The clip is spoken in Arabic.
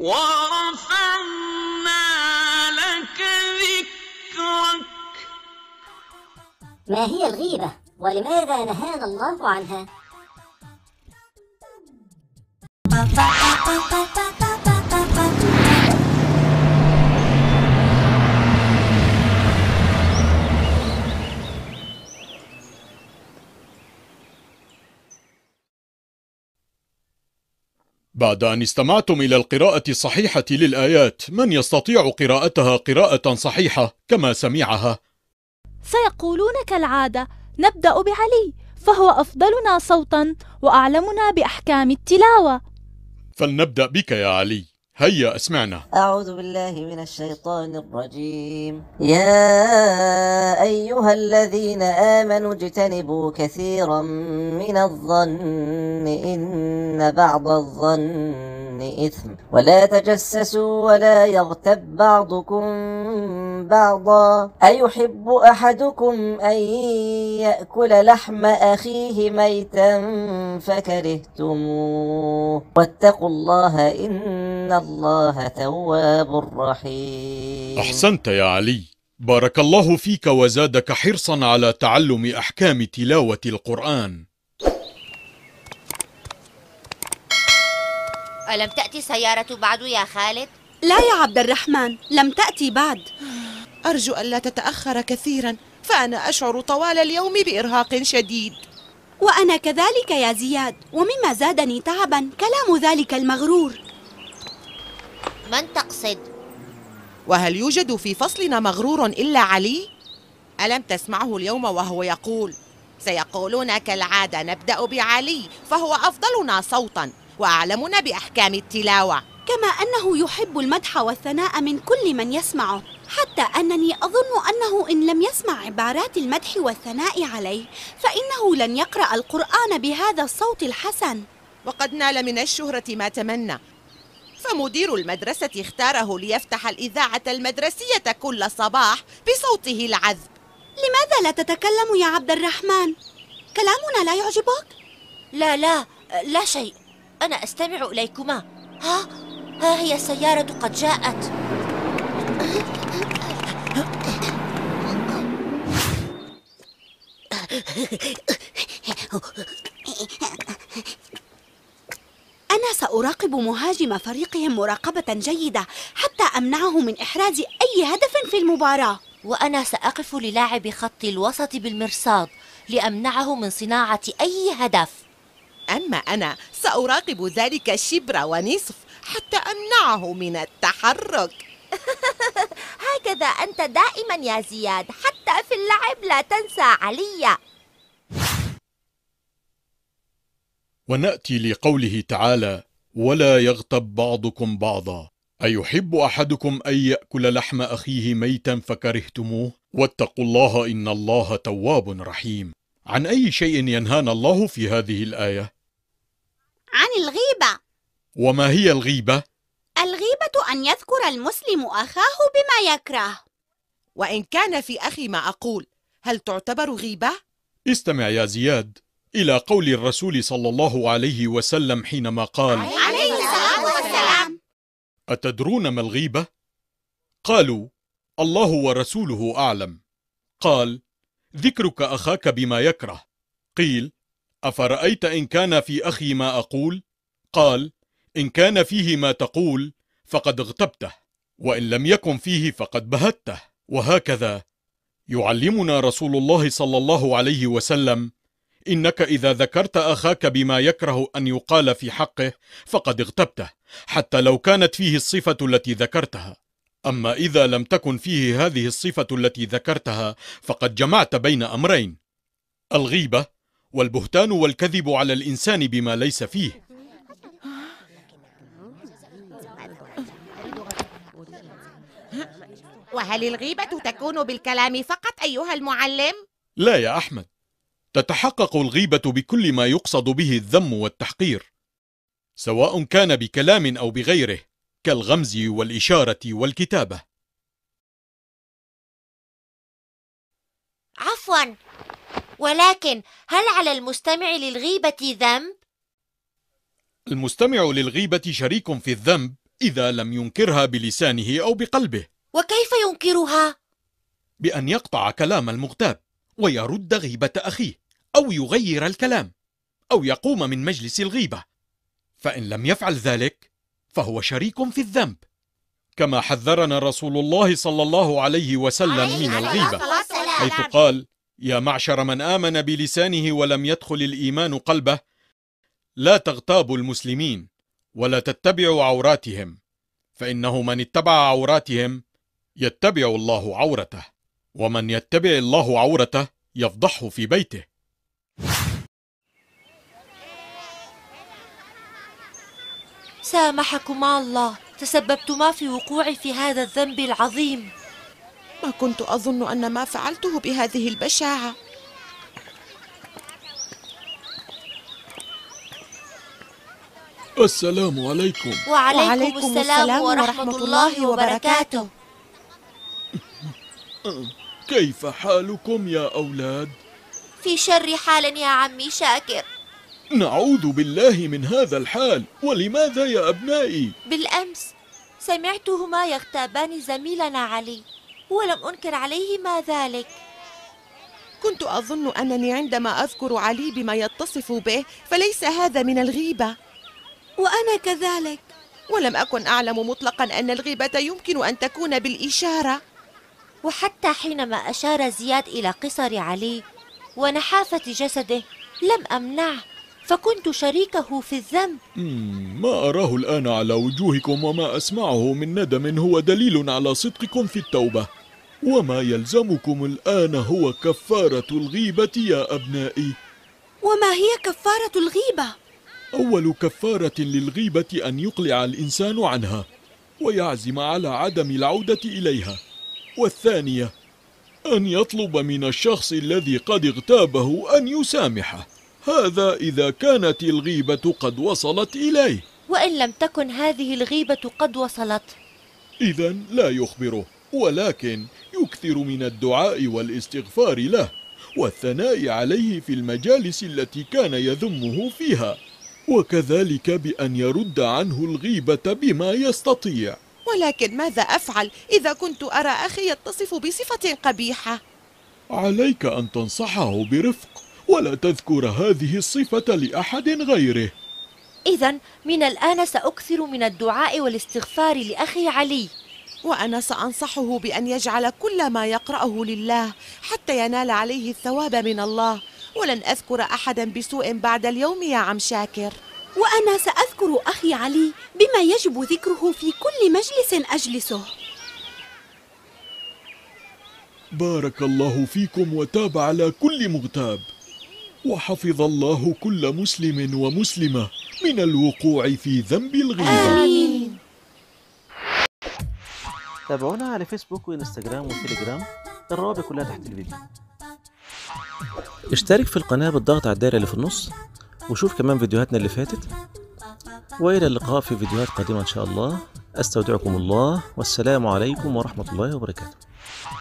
ورفعنا لك ذكرك ما هي الغيبة ولماذا نهانا الله عنها؟ بعد أن استمعتم إلى القراءة الصحيحة للآيات من يستطيع قراءتها قراءة صحيحة كما سمعها؟ سيقولون كالعادة نبدأ بعلي فهو أفضلنا صوتا وأعلمنا بأحكام التلاوة فلنبدأ بك يا علي هيا اسمعنا أعوذ بالله من الشيطان الرجيم يا أيها الذين آمنوا اجتنبوا كثيرا من الظن إن بعض الظن إثم ولا تجسسوا ولا يغتب بعضكم بعضا أيحب أحدكم أن يأكل لحم أخيه ميتا فكرهتموه واتقوا الله إن إن الله تواب رحيم أحسنت يا علي بارك الله فيك وزادك حرصا على تعلم أحكام تلاوة القرآن ألم تأتي سيارة بعد يا خالد؟ لا يا عبد الرحمن لم تأتي بعد أرجو ألا تتأخر كثيرا فأنا أشعر طوال اليوم بإرهاق شديد وأنا كذلك يا زياد ومما زادني تعبا كلام ذلك المغرور من تقصد؟ وهل يوجد في فصلنا مغرور إلا علي؟ ألم تسمعه اليوم وهو يقول سيقولون كالعادة نبدأ بعلي فهو أفضلنا صوتا وأعلمنا بأحكام التلاوة كما أنه يحب المدح والثناء من كل من يسمعه حتى أنني أظن أنه إن لم يسمع عبارات المدح والثناء عليه فإنه لن يقرأ القرآن بهذا الصوت الحسن وقد نال من الشهرة ما تمنى فمدير المدرسة اختاره ليفتح الإذاعة المدرسية كل صباح بصوته العذب لماذا لا تتكلم يا عبد الرحمن؟ كلامنا لا يعجبك؟ لا لا لا شيء أنا أستمع إليكما ها ها هي السيارة قد جاءت أنا سأراقب مهاجم فريقهم مراقبة جيدة حتى أمنعه من إحراز أي هدف في المباراة وأنا سأقف للاعب خط الوسط بالمرصاد لأمنعه من صناعة أي هدف أما أنا سأراقب ذلك شبر ونصف حتى أمنعه من التحرك هكذا أنت دائما يا زياد حتى في اللعب لا تنسى عليّ ونأتي لقوله تعالى ولا يغتب بعضكم بعضا أيحب أحدكم أن يأكل لحم أخيه ميتا فكرهتموه واتقوا الله إن الله تواب رحيم عن أي شيء ينهانا الله في هذه الآية؟ عن الغيبة وما هي الغيبة؟ الغيبة أن يذكر المسلم أخاه بما يكره وإن كان في أخي ما أقول هل تعتبر غيبة؟ استمع يا زياد إلى قول الرسول صلى الله عليه وسلم حينما قال عليه الصلاة والسلام أتدرون ما الغيبة؟ قالوا الله ورسوله أعلم قال ذكرك أخاك بما يكره قيل أفرأيت إن كان في أخي ما أقول؟ قال إن كان فيه ما تقول فقد اغتبته وإن لم يكن فيه فقد بهته وهكذا يعلمنا رسول الله صلى الله عليه وسلم إنك إذا ذكرت أخاك بما يكره أن يقال في حقه فقد اغتبته حتى لو كانت فيه الصفة التي ذكرتها أما إذا لم تكن فيه هذه الصفة التي ذكرتها فقد جمعت بين أمرين الغيبة والبهتان والكذب على الإنسان بما ليس فيه وهل الغيبة تكون بالكلام فقط أيها المعلم؟ لا يا أحمد تتحقق الغيبة بكل ما يقصد به الذم والتحقير سواء كان بكلام أو بغيره كالغمز والإشارة والكتابة عفوا ولكن هل على المستمع للغيبة ذنب؟ المستمع للغيبة شريك في الذنب إذا لم ينكرها بلسانه أو بقلبه وكيف ينكرها؟ بأن يقطع كلام المغتاب ويرد غيبة أخيه أو يغير الكلام أو يقوم من مجلس الغيبة فإن لم يفعل ذلك فهو شريك في الذنب كما حذرنا رسول الله صلى الله عليه وسلم من الغيبة حيث قال يا معشر من آمن بلسانه ولم يدخل الإيمان قلبه لا تغتابوا المسلمين ولا تتبعوا عوراتهم فإنه من اتبع عوراتهم يتبع الله عورته ومن يتبع الله عورته يفضحه في بيته سامحكما الله تسببتما في وقوعي في هذا الذنب العظيم ما كنت أظن أن ما فعلته بهذه البشاعة السلام عليكم وعليكم, وعليكم السلام, السلام ورحمة, ورحمة الله وبركاته كيف حالكم يا أولاد؟ في شر حال يا عمي شاكر نعوذ بالله من هذا الحال ولماذا يا أبنائي؟ بالأمس سمعتهما يغتابان زميلنا علي ولم أنكر عليهما ذلك كنت أظن أنني عندما أذكر علي بما يتصف به فليس هذا من الغيبة وأنا كذلك ولم أكن أعلم مطلقا أن الغيبة يمكن أن تكون بالإشارة وحتى حينما أشار زياد إلى قصر علي ونحافة جسده لم أمنعه فكنت شريكه في الذنب ما أراه الآن على وجوهكم وما أسمعه من ندم هو دليل على صدقكم في التوبة وما يلزمكم الآن هو كفارة الغيبة يا أبنائي وما هي كفارة الغيبة؟ أول كفارة للغيبة أن يقلع الإنسان عنها ويعزم على عدم العودة إليها والثانية أن يطلب من الشخص الذي قد اغتابه أن يسامحه هذا إذا كانت الغيبة قد وصلت إليه وإن لم تكن هذه الغيبة قد وصلت إذا لا يخبره ولكن يكثر من الدعاء والاستغفار له والثناء عليه في المجالس التي كان يذمه فيها وكذلك بأن يرد عنه الغيبة بما يستطيع ولكن ماذا أفعل إذا كنت أرى أخي يتصف بصفة قبيحة؟ عليك أن تنصحه برفق ولا تذكر هذه الصفة لأحد غيره إذا من الآن سأكثر من الدعاء والاستغفار لأخي علي وأنا سأنصحه بأن يجعل كل ما يقرأه لله حتى ينال عليه الثواب من الله ولن أذكر أحدا بسوء بعد اليوم يا عم شاكر وأنا سأذكر أخي علي بما يجب ذكره في كل مجلس أجلسه بارك الله فيكم وتاب على كل مغتاب وحفظ الله كل مسلم ومسلمة من الوقوع في ذنب الغيبة آمين تابعونا على فيسبوك وإنستجرام وتليجرام الروابط كلها تحت الفيديو اشترك في القناة بالضغط على الدائرة اللي في النص وشوف كمان فيديوهاتنا اللي فاتت وإلى اللقاء في فيديوهات قادمة إن شاء الله أستودعكم الله والسلام عليكم ورحمة الله وبركاته